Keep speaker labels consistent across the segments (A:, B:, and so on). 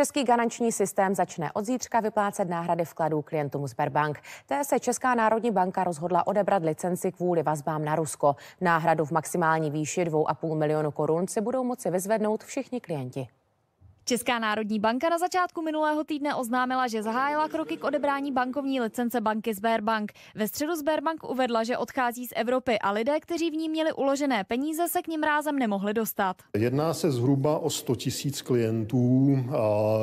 A: Český garanční systém začne od zítřka vyplácet náhrady vkladů klientům Sberbank. Té se Česká národní banka rozhodla odebrat licenci kvůli vazbám na Rusko. Náhradu v maximální výši 2,5 milionu korun si budou moci vyzvednout všichni klienti.
B: Česká národní banka na začátku minulého týdne oznámila, že zahájila kroky k odebrání bankovní licence banky Sberbank. Ve středu Sberbank uvedla, že odchází z Evropy a lidé, kteří v ní měli uložené peníze, se k ním rázem nemohli dostat.
A: Jedná se zhruba o 100 tisíc klientů.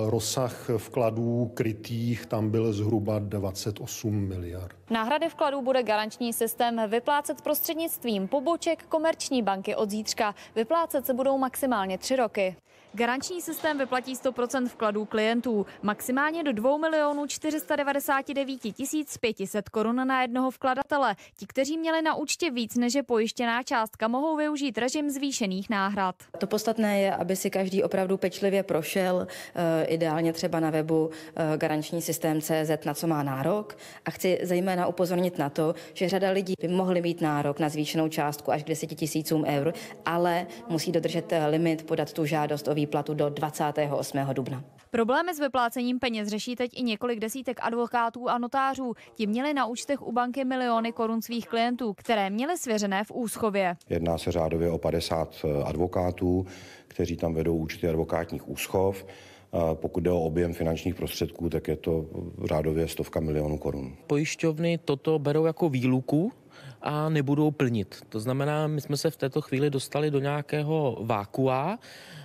A: Rozsah vkladů krytých tam byl zhruba 28 miliard.
B: Náhrady vkladů bude garanční systém vyplácet prostřednictvím poboček komerční banky od zítřka. Vyplácet se budou maximálně tři roky. Garanční systém platí 100% vkladů klientů. Maximálně do 2 milionů 499 tisíc 500 korun na jednoho vkladatele. Ti, kteří měli na účtě víc než je pojištěná částka, mohou využít
C: režim zvýšených náhrad. To podstatné je, aby si každý opravdu pečlivě prošel, eh, ideálně třeba na webu eh, garanční systém CZ, na co má nárok. A chci zejména upozornit na to, že řada lidí by mohly mít nárok na zvýšenou částku až k 10 tisícům eur, ale musí dodržet eh, limit podat tu žádost o výplatu do 20. 28. dubna.
B: Problémy s vyplácením peněz řeší teď i několik desítek advokátů a notářů. Ti měli na účtech u banky miliony korun svých klientů, které měli svěřené v úschově.
A: Jedná se řádově o 50 eh, advokátů, kteří tam vedou účty advokátních úschov. Pokud jde o objem finančních prostředků, tak je to řádově stovka milionů korun. Pojišťovny toto berou jako výluku a nebudou plnit. To znamená, my jsme se v této chvíli dostali do nějakého vákua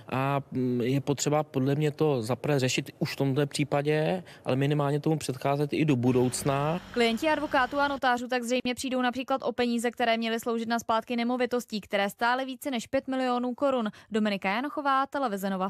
A: a mm, je potřeba podle mě to zaprvé řešit už v tomto případě, ale minimálně tomu předcházet i do budoucna.
B: Klienti advokátů a notářů tak zřejmě přijdou například o peníze, které měly sloužit na splátky nemovitostí, které stály více než 5 milionů korun. Dominika Janochová, televize Nova.